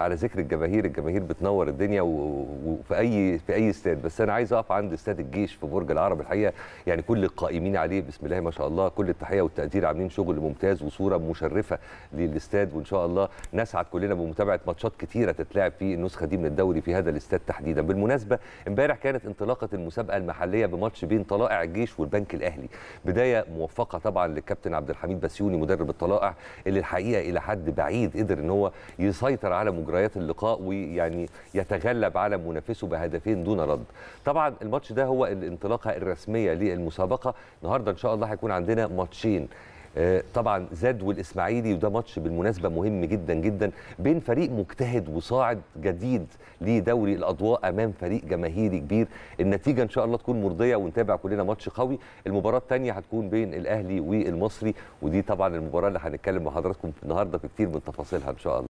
على ذكر الجماهير الجماهير بتنور الدنيا وفي اي في اي استاد بس انا عايز اقف عند استاد الجيش في برج العرب الحقيقه يعني كل القائمين عليه بسم الله ما شاء الله كل التحيه والتقدير عاملين شغل ممتاز وصوره مشرفه للاستاد وان شاء الله نسعد كلنا بمتابعه ماتشات كثيره تتلعب في النسخه دي من الدوري في هذا الاستاد تحديدا بالمناسبه امبارح كانت انطلاقه المسابقه المحليه بماتش بين طلائع الجيش والبنك الاهلي بدايه موفقه طبعا للكابتن عبد الحميد بسيوني مدرب الطلائع اللي الحقيقه الى حد بعيد قدر ان هو يسيطر على مجريات اللقاء ويعني يتغلب على منافسه بهدفين دون رد طبعا الماتش ده هو الانطلاقه الرسميه للمسابقه النهارده ان شاء الله هيكون عندنا ماتشين آه، طبعا زاد والاسماعيلي وده ماتش بالمناسبه مهم جدا جدا بين فريق مجتهد وصاعد جديد لدوري الاضواء امام فريق جماهيري كبير النتيجه ان شاء الله تكون مرضيه ونتابع كلنا ماتش قوي المباراه الثانيه هتكون بين الاهلي والمصري ودي طبعا المباراه اللي هنتكلم مع حضراتكم النهارده في كتير من تفاصيلها ان شاء الله